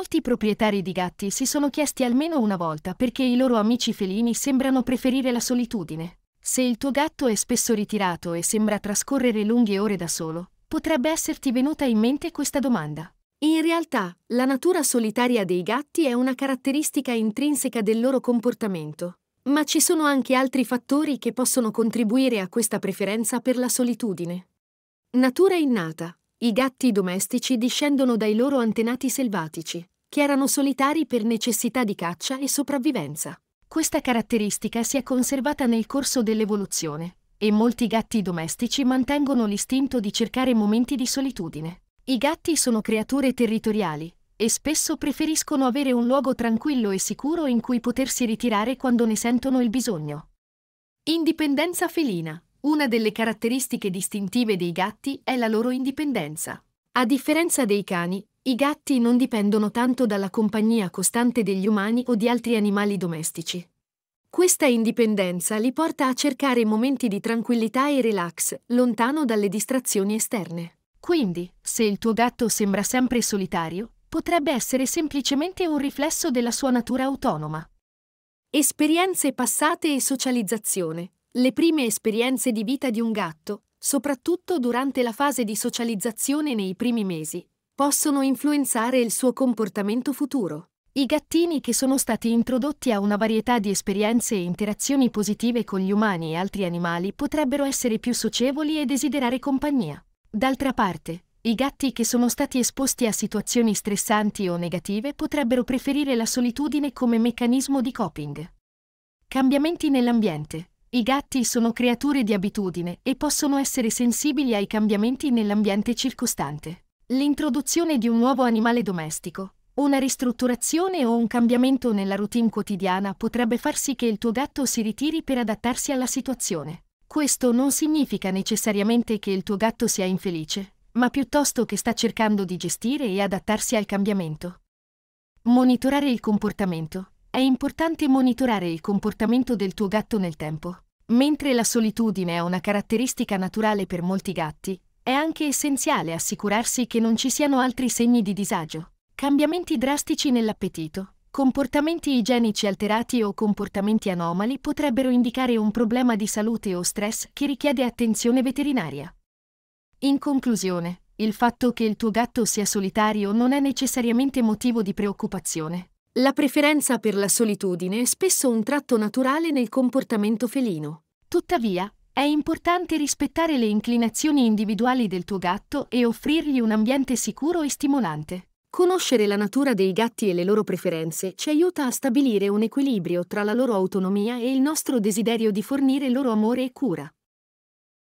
Molti proprietari di gatti si sono chiesti almeno una volta perché i loro amici felini sembrano preferire la solitudine. Se il tuo gatto è spesso ritirato e sembra trascorrere lunghe ore da solo, potrebbe esserti venuta in mente questa domanda. In realtà, la natura solitaria dei gatti è una caratteristica intrinseca del loro comportamento, ma ci sono anche altri fattori che possono contribuire a questa preferenza per la solitudine. Natura innata. I gatti domestici discendono dai loro antenati selvatici che erano solitari per necessità di caccia e sopravvivenza. Questa caratteristica si è conservata nel corso dell'evoluzione e molti gatti domestici mantengono l'istinto di cercare momenti di solitudine. I gatti sono creature territoriali e spesso preferiscono avere un luogo tranquillo e sicuro in cui potersi ritirare quando ne sentono il bisogno. Indipendenza felina. Una delle caratteristiche distintive dei gatti è la loro indipendenza. A differenza dei cani, i gatti non dipendono tanto dalla compagnia costante degli umani o di altri animali domestici. Questa indipendenza li porta a cercare momenti di tranquillità e relax, lontano dalle distrazioni esterne. Quindi, se il tuo gatto sembra sempre solitario, potrebbe essere semplicemente un riflesso della sua natura autonoma. Esperienze passate e socializzazione. Le prime esperienze di vita di un gatto, soprattutto durante la fase di socializzazione nei primi mesi, possono influenzare il suo comportamento futuro. I gattini che sono stati introdotti a una varietà di esperienze e interazioni positive con gli umani e altri animali potrebbero essere più socievoli e desiderare compagnia. D'altra parte, i gatti che sono stati esposti a situazioni stressanti o negative potrebbero preferire la solitudine come meccanismo di coping. Cambiamenti nell'ambiente. I gatti sono creature di abitudine e possono essere sensibili ai cambiamenti nell'ambiente circostante. L'introduzione di un nuovo animale domestico, una ristrutturazione o un cambiamento nella routine quotidiana potrebbe far sì che il tuo gatto si ritiri per adattarsi alla situazione. Questo non significa necessariamente che il tuo gatto sia infelice, ma piuttosto che sta cercando di gestire e adattarsi al cambiamento. Monitorare il comportamento. È importante monitorare il comportamento del tuo gatto nel tempo. Mentre la solitudine è una caratteristica naturale per molti gatti, è anche essenziale assicurarsi che non ci siano altri segni di disagio, cambiamenti drastici nell'appetito, Comportamenti igienici alterati o comportamenti anomali potrebbero indicare un problema di salute o stress che richiede attenzione veterinaria. In conclusione, il fatto che il tuo gatto sia solitario non è necessariamente motivo di preoccupazione. La preferenza per la solitudine è spesso un tratto naturale nel comportamento felino. Tuttavia, è importante rispettare le inclinazioni individuali del tuo gatto e offrirgli un ambiente sicuro e stimolante. Conoscere la natura dei gatti e le loro preferenze ci aiuta a stabilire un equilibrio tra la loro autonomia e il nostro desiderio di fornire loro amore e cura.